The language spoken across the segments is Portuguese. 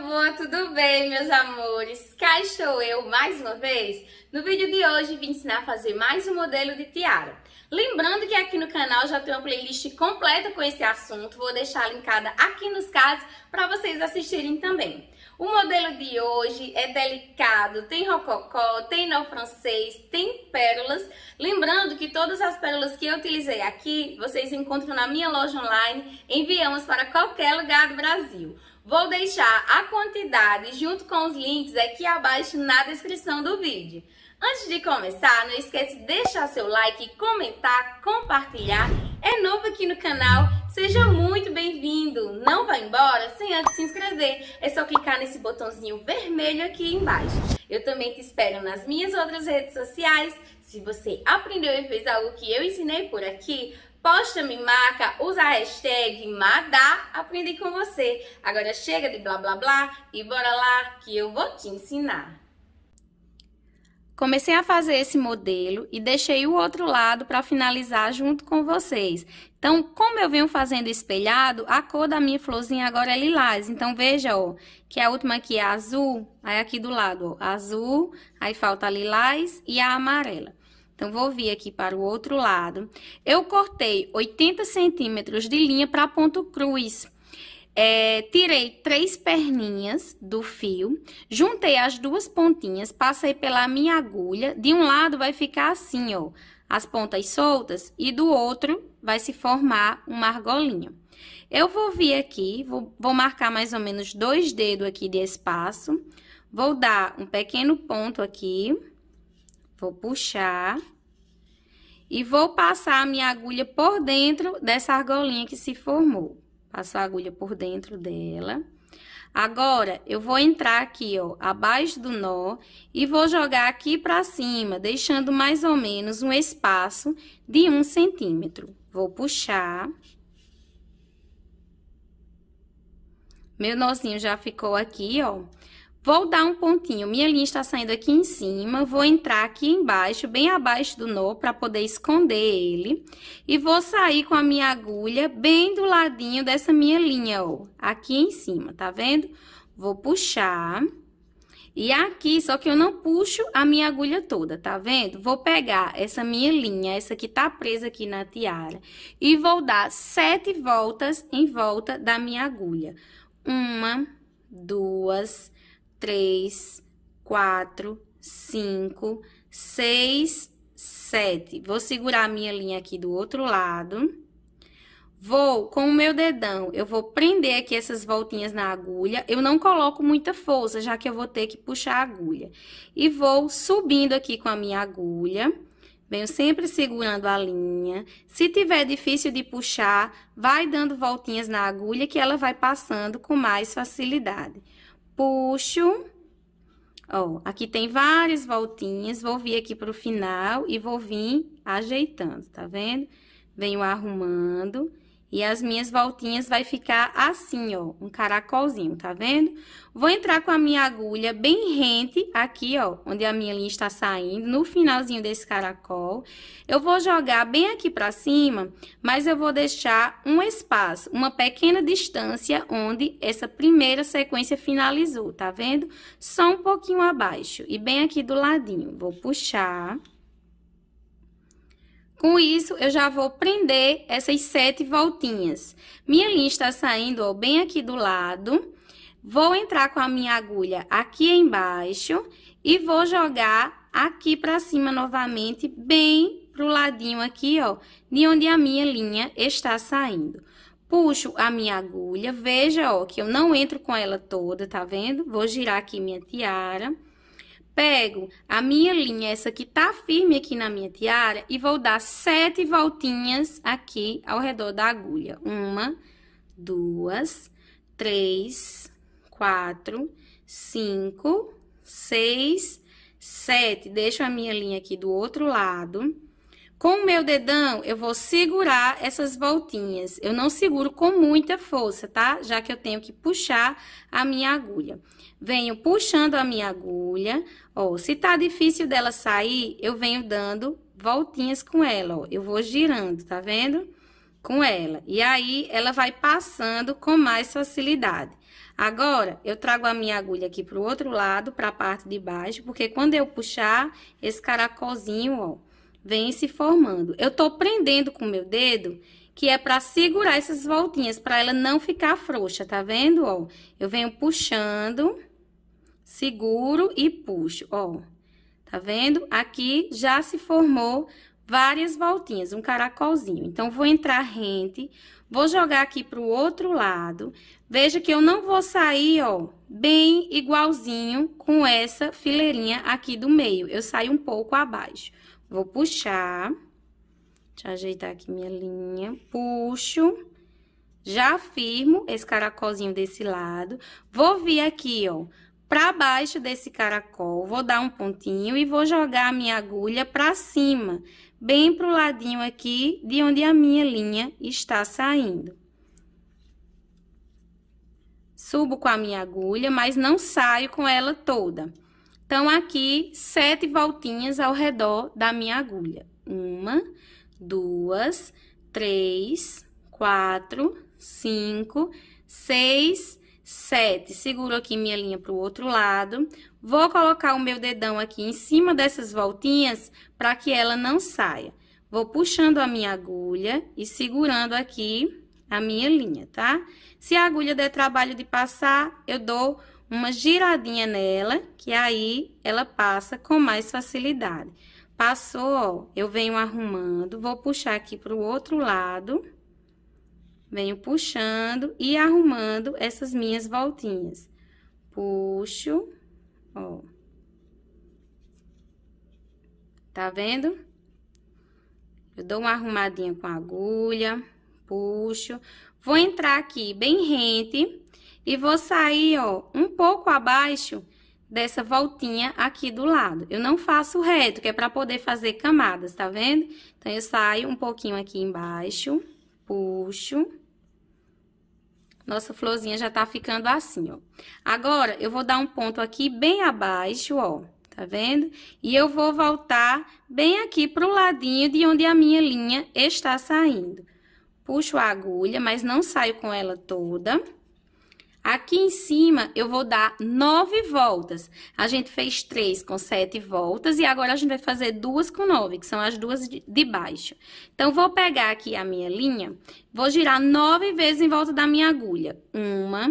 boa, tudo bem, meus amores? Cá estou eu mais uma vez. No vídeo de hoje vim ensinar a fazer mais um modelo de tiara. Lembrando que aqui no canal já tem uma playlist completa com esse assunto, vou deixar linkada aqui nos cards para vocês assistirem também. O modelo de hoje é delicado, tem rococó, tem nó francês, tem pérolas. Lembrando que todas as pérolas que eu utilizei aqui, vocês encontram na minha loja online, enviamos para qualquer lugar do Brasil. Vou deixar a quantidade junto com os links aqui abaixo na descrição do vídeo. Antes de começar, não esquece de deixar seu like, comentar, compartilhar. É novo aqui no canal, seja muito bem-vindo. Não vá embora sem antes se inscrever. É só clicar nesse botãozinho vermelho aqui embaixo. Eu também te espero nas minhas outras redes sociais. Se você aprendeu e fez algo que eu ensinei por aqui, Posta-me marca, usa a hashtag Madá, aprendi com você. Agora chega de blá blá blá e bora lá que eu vou te ensinar. Comecei a fazer esse modelo e deixei o outro lado para finalizar junto com vocês. Então, como eu venho fazendo espelhado, a cor da minha florzinha agora é lilás. Então, veja, ó, que a última aqui é azul, aí aqui do lado, ó, azul, aí falta lilás e a amarela. Então, vou vir aqui para o outro lado. Eu cortei 80 centímetros de linha para ponto cruz. É, tirei três perninhas do fio, juntei as duas pontinhas, passei pela minha agulha. De um lado vai ficar assim, ó, as pontas soltas e do outro vai se formar uma argolinha. Eu vou vir aqui, vou, vou marcar mais ou menos dois dedos aqui de espaço. Vou dar um pequeno ponto aqui. Vou puxar. E vou passar a minha agulha por dentro dessa argolinha que se formou. Passo a agulha por dentro dela. Agora, eu vou entrar aqui, ó, abaixo do nó e vou jogar aqui pra cima, deixando mais ou menos um espaço de um centímetro. Vou puxar. Meu nozinho já ficou aqui, ó. Vou dar um pontinho, minha linha está saindo aqui em cima, vou entrar aqui embaixo, bem abaixo do nó, para poder esconder ele. E vou sair com a minha agulha bem do ladinho dessa minha linha, ó, aqui em cima, tá vendo? Vou puxar. E aqui, só que eu não puxo a minha agulha toda, tá vendo? Vou pegar essa minha linha, essa que tá presa aqui na tiara, e vou dar sete voltas em volta da minha agulha. Uma, duas, três três, quatro, cinco, seis, sete. Vou segurar a minha linha aqui do outro lado. Vou, com o meu dedão, eu vou prender aqui essas voltinhas na agulha. Eu não coloco muita força, já que eu vou ter que puxar a agulha. E vou subindo aqui com a minha agulha. Venho sempre segurando a linha. Se tiver difícil de puxar, vai dando voltinhas na agulha que ela vai passando com mais facilidade puxo. Ó, aqui tem várias voltinhas, vou vir aqui pro final e vou vir ajeitando, tá vendo? Venho arrumando. E as minhas voltinhas vai ficar assim, ó, um caracolzinho, tá vendo? Vou entrar com a minha agulha bem rente aqui, ó, onde a minha linha está saindo, no finalzinho desse caracol. Eu vou jogar bem aqui pra cima, mas eu vou deixar um espaço, uma pequena distância onde essa primeira sequência finalizou, tá vendo? Só um pouquinho abaixo e bem aqui do ladinho. Vou puxar... Com isso, eu já vou prender essas sete voltinhas. Minha linha está saindo ó, bem aqui do lado. Vou entrar com a minha agulha aqui embaixo e vou jogar aqui pra cima novamente, bem pro ladinho aqui, ó, de onde a minha linha está saindo. Puxo a minha agulha, veja, ó, que eu não entro com ela toda, tá vendo? Vou girar aqui minha tiara. Pego a minha linha, essa que tá firme aqui na minha tiara, e vou dar sete voltinhas aqui ao redor da agulha. Uma, duas, três, quatro, cinco, seis, sete. Deixo a minha linha aqui do outro lado. Com o meu dedão, eu vou segurar essas voltinhas. Eu não seguro com muita força, tá? Já que eu tenho que puxar a minha agulha venho puxando a minha agulha, ó, se tá difícil dela sair, eu venho dando voltinhas com ela, ó, eu vou girando, tá vendo? Com ela, e aí ela vai passando com mais facilidade. Agora, eu trago a minha agulha aqui pro outro lado, pra parte de baixo, porque quando eu puxar, esse caracolzinho, ó, vem se formando. Eu tô prendendo com o meu dedo, que é pra segurar essas voltinhas, pra ela não ficar frouxa, tá vendo, ó? Eu venho puxando, seguro e puxo, ó. Tá vendo? Aqui já se formou várias voltinhas, um caracolzinho. Então, vou entrar rente, vou jogar aqui pro outro lado. Veja que eu não vou sair, ó, bem igualzinho com essa fileirinha aqui do meio. Eu saio um pouco abaixo. Vou puxar, deixa eu ajeitar aqui minha linha, puxo, já firmo esse caracolzinho desse lado. Vou vir aqui, ó, para baixo desse caracol, vou dar um pontinho e vou jogar a minha agulha para cima, bem pro ladinho aqui de onde a minha linha está saindo. Subo com a minha agulha, mas não saio com ela toda. Então, aqui, sete voltinhas ao redor da minha agulha. Uma, duas, três, quatro, cinco, seis, sete. Seguro aqui minha linha para o outro lado. Vou colocar o meu dedão aqui em cima dessas voltinhas para que ela não saia. Vou puxando a minha agulha e segurando aqui a minha linha, tá? Se a agulha der trabalho de passar, eu dou uma giradinha nela, que aí ela passa com mais facilidade. Passou, ó, eu venho arrumando, vou puxar aqui para o outro lado venho puxando e arrumando essas minhas voltinhas. Puxo, ó. Tá vendo? Eu dou uma arrumadinha com a agulha, puxo. Vou entrar aqui bem rente e vou sair, ó, um pouco abaixo dessa voltinha aqui do lado. Eu não faço reto, que é para poder fazer camadas, tá vendo? Então, eu saio um pouquinho aqui embaixo, puxo nossa florzinha já tá ficando assim, ó. Agora, eu vou dar um ponto aqui bem abaixo, ó. Tá vendo? E eu vou voltar bem aqui pro ladinho de onde a minha linha está saindo. Puxo a agulha, mas não saio com ela toda. Aqui em cima, eu vou dar nove voltas. A gente fez três com sete voltas e agora a gente vai fazer duas com nove, que são as duas de baixo. Então, vou pegar aqui a minha linha, vou girar nove vezes em volta da minha agulha. Uma,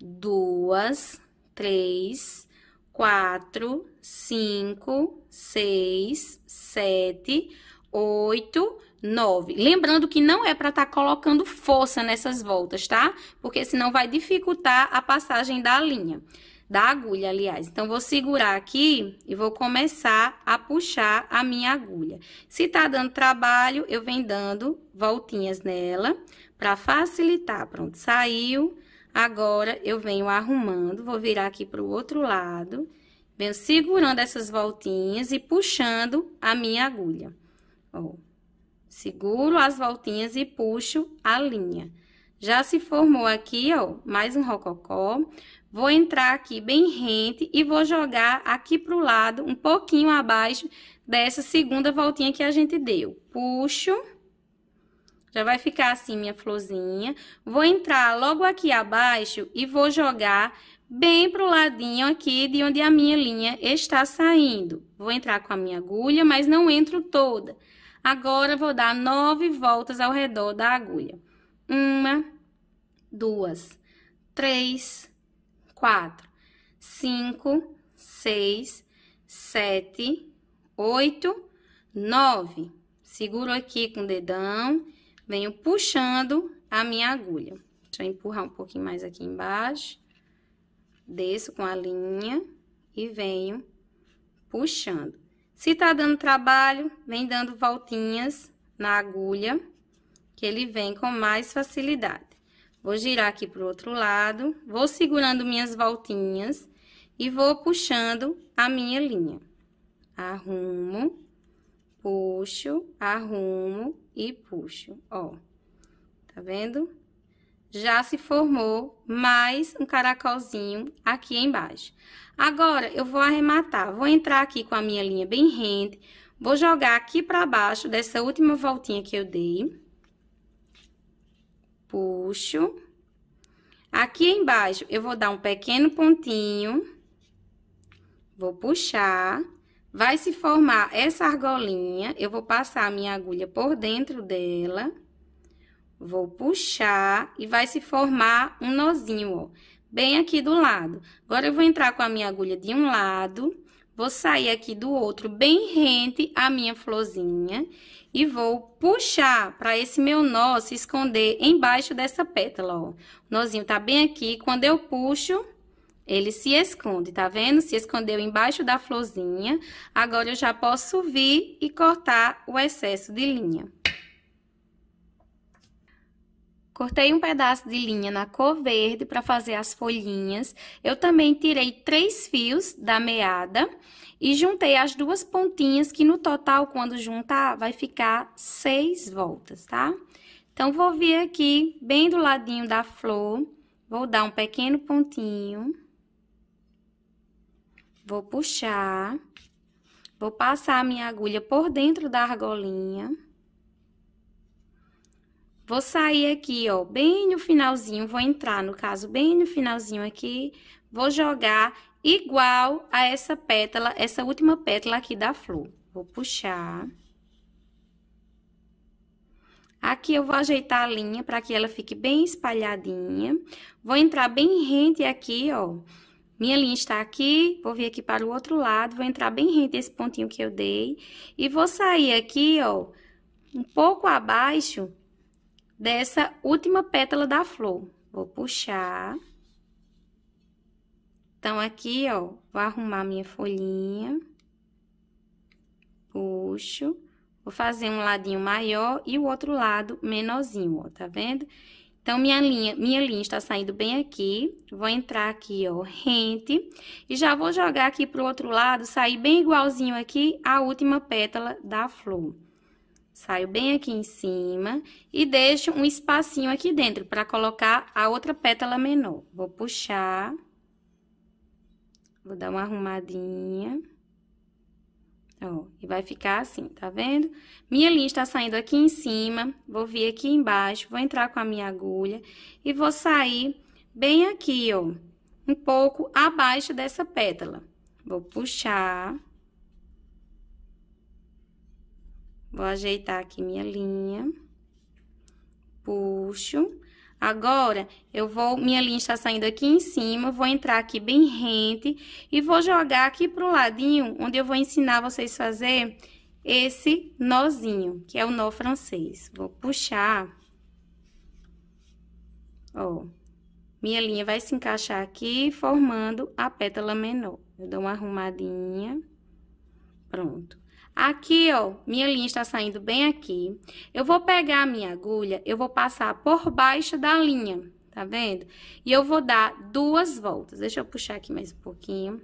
duas, três, quatro, cinco, seis, sete, oito, 9. Lembrando que não é para estar tá colocando força nessas voltas, tá? Porque senão vai dificultar a passagem da linha, da agulha, aliás. Então, vou segurar aqui e vou começar a puxar a minha agulha. Se tá dando trabalho, eu venho dando voltinhas nela para facilitar. Pronto, saiu. Agora, eu venho arrumando, vou virar aqui para o outro lado. Venho segurando essas voltinhas e puxando a minha agulha. Ó. Seguro as voltinhas e puxo a linha. Já se formou aqui, ó, mais um rococó. Vou entrar aqui bem rente e vou jogar aqui pro lado, um pouquinho abaixo dessa segunda voltinha que a gente deu. Puxo. Já vai ficar assim minha florzinha. Vou entrar logo aqui abaixo e vou jogar bem pro ladinho aqui de onde a minha linha está saindo. Vou entrar com a minha agulha, mas não entro toda. Toda. Agora, vou dar nove voltas ao redor da agulha. Uma, duas, três, quatro, cinco, seis, sete, oito, nove. Seguro aqui com o dedão, venho puxando a minha agulha. Deixa eu empurrar um pouquinho mais aqui embaixo. Desço com a linha e venho puxando. Se tá dando trabalho, vem dando voltinhas na agulha, que ele vem com mais facilidade. Vou girar aqui pro outro lado, vou segurando minhas voltinhas e vou puxando a minha linha. Arrumo, puxo, arrumo e puxo, ó. Tá vendo? já se formou mais um caracolzinho aqui embaixo. Agora, eu vou arrematar, vou entrar aqui com a minha linha bem rente, vou jogar aqui pra baixo dessa última voltinha que eu dei. Puxo. Aqui embaixo, eu vou dar um pequeno pontinho, vou puxar, vai se formar essa argolinha, eu vou passar a minha agulha por dentro dela... Vou puxar e vai se formar um nozinho, ó, bem aqui do lado. Agora, eu vou entrar com a minha agulha de um lado, vou sair aqui do outro bem rente à minha florzinha e vou puxar para esse meu nó se esconder embaixo dessa pétala, ó. O nozinho tá bem aqui, quando eu puxo, ele se esconde, tá vendo? Se escondeu embaixo da florzinha. Agora, eu já posso vir e cortar o excesso de linha. Cortei um pedaço de linha na cor verde para fazer as folhinhas. Eu também tirei três fios da meada e juntei as duas pontinhas, que no total, quando juntar, vai ficar seis voltas, tá? Então, vou vir aqui bem do ladinho da flor, vou dar um pequeno pontinho. Vou puxar, vou passar a minha agulha por dentro da argolinha. Vou sair aqui, ó, bem no finalzinho, vou entrar, no caso, bem no finalzinho aqui, vou jogar igual a essa pétala, essa última pétala aqui da flor. Vou puxar. Aqui eu vou ajeitar a linha para que ela fique bem espalhadinha. Vou entrar bem rente aqui, ó. Minha linha está aqui, vou vir aqui para o outro lado, vou entrar bem rente esse pontinho que eu dei. E vou sair aqui, ó, um pouco abaixo dessa última pétala da flor. Vou puxar. Então, aqui, ó, vou arrumar minha folhinha. Puxo. Vou fazer um ladinho maior e o outro lado menorzinho, ó, tá vendo? Então, minha linha, minha linha está saindo bem aqui. Vou entrar aqui, ó, rente. E já vou jogar aqui pro outro lado, sair bem igualzinho aqui a última pétala da flor. Saio bem aqui em cima e deixo um espacinho aqui dentro para colocar a outra pétala menor. Vou puxar. Vou dar uma arrumadinha. Ó, e vai ficar assim, tá vendo? Minha linha está saindo aqui em cima, vou vir aqui embaixo, vou entrar com a minha agulha e vou sair bem aqui, ó, um pouco abaixo dessa pétala. Vou puxar. Vou ajeitar aqui minha linha. Puxo. Agora, eu vou... Minha linha está saindo aqui em cima, vou entrar aqui bem rente e vou jogar aqui pro ladinho, onde eu vou ensinar vocês a fazer esse nozinho, que é o nó francês. Vou puxar. Ó, minha linha vai se encaixar aqui, formando a pétala menor. Eu dou uma arrumadinha. Pronto. Aqui, ó, minha linha está saindo bem aqui. Eu vou pegar a minha agulha, eu vou passar por baixo da linha, tá vendo? E eu vou dar duas voltas. Deixa eu puxar aqui mais um pouquinho.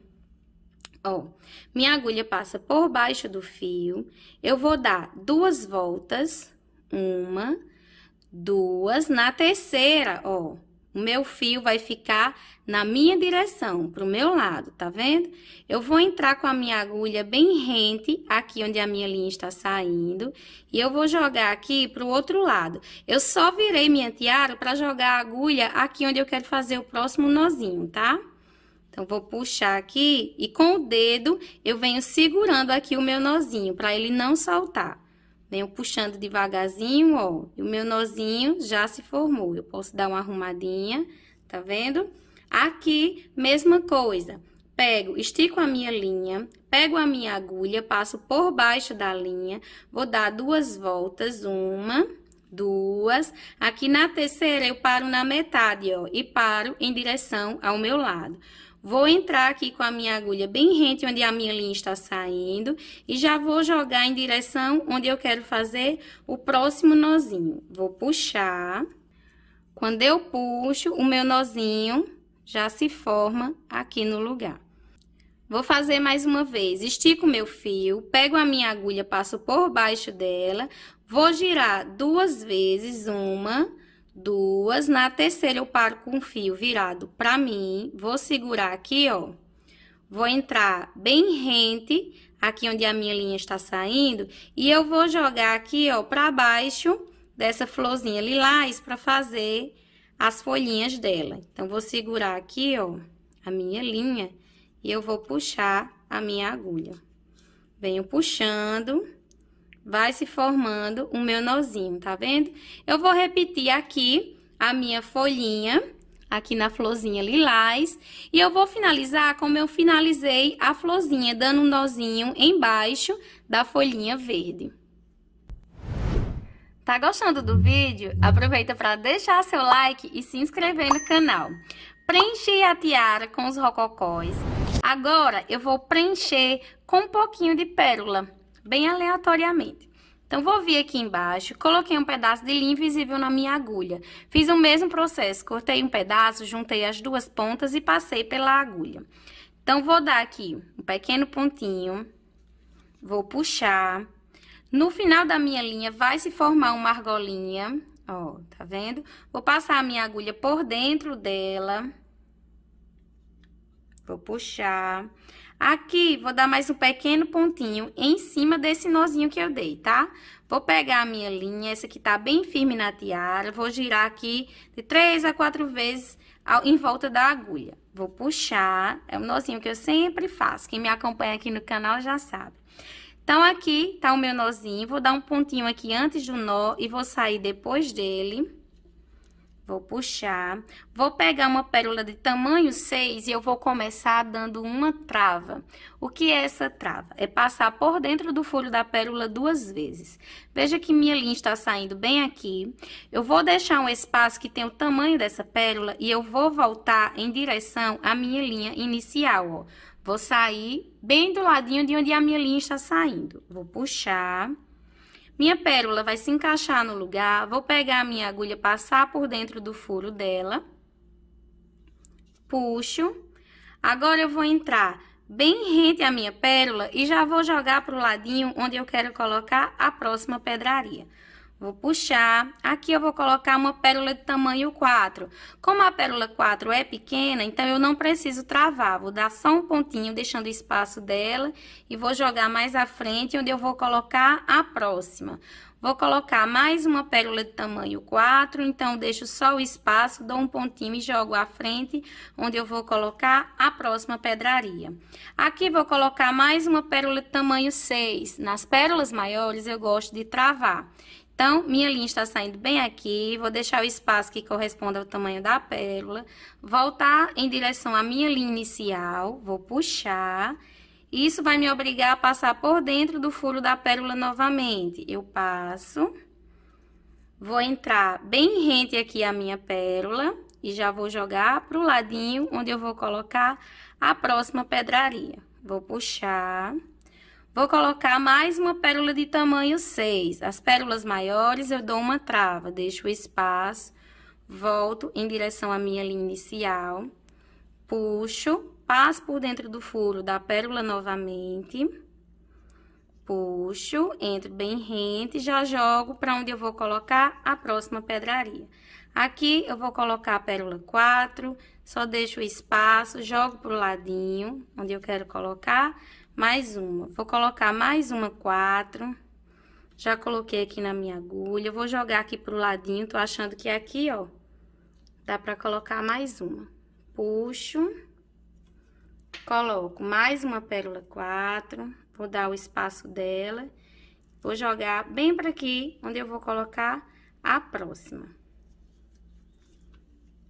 Ó, minha agulha passa por baixo do fio. Eu vou dar duas voltas. Uma, duas. Na terceira, ó, o meu fio vai ficar na minha direção, pro meu lado, tá vendo? Eu vou entrar com a minha agulha bem rente, aqui onde a minha linha está saindo, e eu vou jogar aqui pro outro lado. Eu só virei minha tiara para jogar a agulha aqui onde eu quero fazer o próximo nozinho, tá? Então, vou puxar aqui e com o dedo eu venho segurando aqui o meu nozinho, para ele não saltar. Venho puxando devagarzinho, ó, e o meu nozinho já se formou. Eu posso dar uma arrumadinha, tá vendo? Aqui, mesma coisa. Pego, estico a minha linha, pego a minha agulha, passo por baixo da linha, vou dar duas voltas, uma, duas. Aqui na terceira, eu paro na metade, ó, e paro em direção ao meu lado. Vou entrar aqui com a minha agulha bem rente onde a minha linha está saindo e já vou jogar em direção onde eu quero fazer o próximo nozinho. Vou puxar. Quando eu puxo, o meu nozinho já se forma aqui no lugar. Vou fazer mais uma vez. Estico meu fio, pego a minha agulha, passo por baixo dela, vou girar duas vezes, uma duas. Na terceira, eu paro com o fio virado pra mim, vou segurar aqui, ó. Vou entrar bem rente, aqui onde a minha linha está saindo, e eu vou jogar aqui, ó, pra baixo dessa florzinha lilás pra fazer as folhinhas dela. Então, vou segurar aqui, ó, a minha linha, e eu vou puxar a minha agulha. Venho puxando vai se formando o meu nozinho, tá vendo? Eu vou repetir aqui a minha folhinha, aqui na florzinha lilás, e eu vou finalizar como eu finalizei a florzinha, dando um nozinho embaixo da folhinha verde. Tá gostando do vídeo? Aproveita para deixar seu like e se inscrever no canal. Preenchi a tiara com os rococóis. Agora, eu vou preencher com um pouquinho de pérola bem aleatoriamente. Então, vou vir aqui embaixo, coloquei um pedaço de linha invisível na minha agulha. Fiz o mesmo processo, cortei um pedaço, juntei as duas pontas e passei pela agulha. Então, vou dar aqui um pequeno pontinho, vou puxar. No final da minha linha, vai se formar uma argolinha, ó, tá vendo? Vou passar a minha agulha por dentro dela. Vou puxar. Aqui, vou dar mais um pequeno pontinho em cima desse nozinho que eu dei, tá? Vou pegar a minha linha, essa aqui tá bem firme na tiara, vou girar aqui de três a quatro vezes em volta da agulha. Vou puxar, é um nozinho que eu sempre faço, quem me acompanha aqui no canal já sabe. Então, aqui tá o meu nozinho, vou dar um pontinho aqui antes do nó e vou sair depois dele. Vou puxar. Vou pegar uma pérola de tamanho 6 e eu vou começar dando uma trava. O que é essa trava? É passar por dentro do folho da pérola duas vezes. Veja que minha linha está saindo bem aqui. Eu vou deixar um espaço que tem o tamanho dessa pérola e eu vou voltar em direção à minha linha inicial, ó. Vou sair bem do ladinho de onde a minha linha está saindo. Vou puxar. Minha pérola vai se encaixar no lugar, vou pegar a minha agulha, passar por dentro do furo dela, puxo. Agora eu vou entrar bem rente à minha pérola e já vou jogar para o ladinho onde eu quero colocar a próxima pedraria. Vou puxar. Aqui eu vou colocar uma pérola de tamanho 4. Como a pérola 4 é pequena, então eu não preciso travar. Vou dar só um pontinho, deixando o espaço dela. E vou jogar mais à frente, onde eu vou colocar a próxima. Vou colocar mais uma pérola de tamanho 4, então deixo só o espaço, dou um pontinho e jogo à frente, onde eu vou colocar a próxima pedraria. Aqui vou colocar mais uma pérola de tamanho 6. Nas pérolas maiores eu gosto de travar. Então, minha linha está saindo bem aqui, vou deixar o espaço que corresponde ao tamanho da pérola, voltar em direção à minha linha inicial, vou puxar... Isso vai me obrigar a passar por dentro do furo da pérola novamente. Eu passo, vou entrar bem rente aqui a minha pérola e já vou jogar pro ladinho onde eu vou colocar a próxima pedraria. Vou puxar... Vou colocar mais uma pérola de tamanho 6. As pérolas maiores eu dou uma trava, deixo o espaço, volto em direção à minha linha inicial, puxo, passo por dentro do furo da pérola novamente, puxo, entro bem rente, já jogo para onde eu vou colocar a próxima pedraria. Aqui eu vou colocar a pérola 4, só deixo o espaço, jogo pro ladinho, onde eu quero colocar, mais uma. Vou colocar mais uma quatro. Já coloquei aqui na minha agulha, vou jogar aqui pro ladinho, tô achando que é aqui, ó, dá pra colocar mais uma. Puxo, coloco mais uma pérola quatro, vou dar o espaço dela, vou jogar bem pra aqui, onde eu vou colocar a próxima.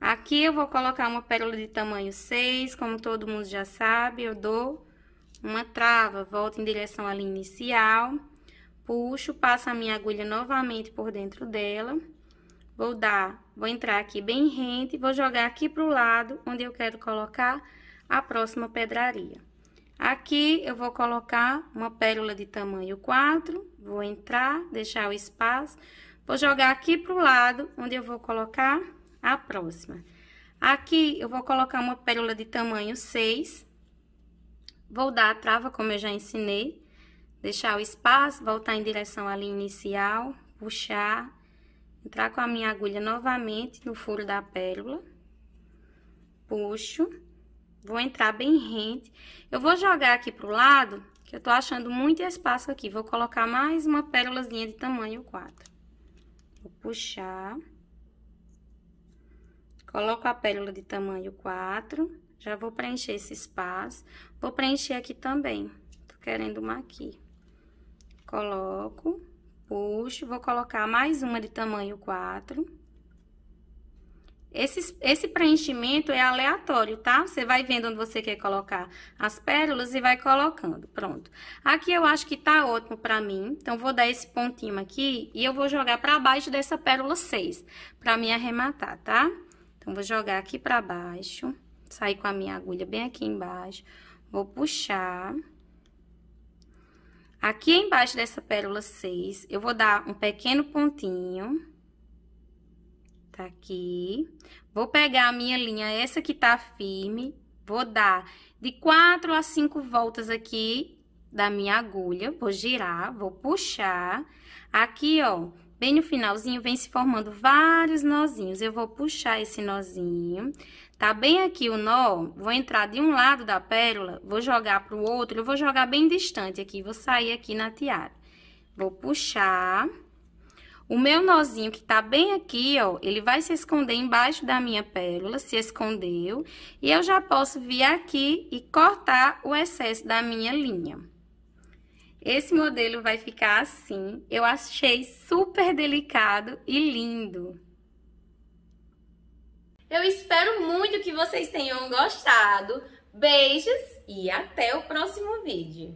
Aqui eu vou colocar uma pérola de tamanho 6, como todo mundo já sabe, eu dou uma trava, volto em direção à linha inicial, puxo, passo a minha agulha novamente por dentro dela, vou dar, vou entrar aqui bem rente, vou jogar aqui pro lado, onde eu quero colocar a próxima pedraria. Aqui eu vou colocar uma pérola de tamanho 4, vou entrar, deixar o espaço, vou jogar aqui pro lado, onde eu vou colocar a próxima. Aqui eu vou colocar uma pérola de tamanho 6. Vou dar a trava, como eu já ensinei. Deixar o espaço, voltar em direção à linha inicial, puxar, entrar com a minha agulha novamente no furo da pérola. Puxo. Vou entrar bem rente. Eu vou jogar aqui pro lado, que eu tô achando muito espaço aqui. Vou colocar mais uma pérolazinha de tamanho 4. Vou puxar. Coloco a pérola de tamanho 4, já vou preencher esse espaço. Vou preencher aqui também, tô querendo uma aqui. Coloco, puxo, vou colocar mais uma de tamanho 4. Esse, esse preenchimento é aleatório, tá? Você vai vendo onde você quer colocar as pérolas e vai colocando, pronto. Aqui eu acho que tá ótimo pra mim, então vou dar esse pontinho aqui e eu vou jogar pra baixo dessa pérola 6, pra me arrematar, tá? Tá? Então, vou jogar aqui pra baixo, sair com a minha agulha bem aqui embaixo, vou puxar. Aqui embaixo dessa pérola 6, eu vou dar um pequeno pontinho, tá aqui. Vou pegar a minha linha, essa que tá firme, vou dar de quatro a cinco voltas aqui da minha agulha, vou girar, vou puxar. Aqui, ó, bem no finalzinho, vem se formando vários nozinhos. Eu vou puxar esse nozinho, tá bem aqui o nó, vou entrar de um lado da pérola, vou jogar pro outro, eu vou jogar bem distante aqui, vou sair aqui na tiara. Vou puxar. O meu nozinho que tá bem aqui, ó, ele vai se esconder embaixo da minha pérola, se escondeu. E eu já posso vir aqui e cortar o excesso da minha linha. Esse modelo vai ficar assim. Eu achei super delicado e lindo. Eu espero muito que vocês tenham gostado. Beijos e até o próximo vídeo.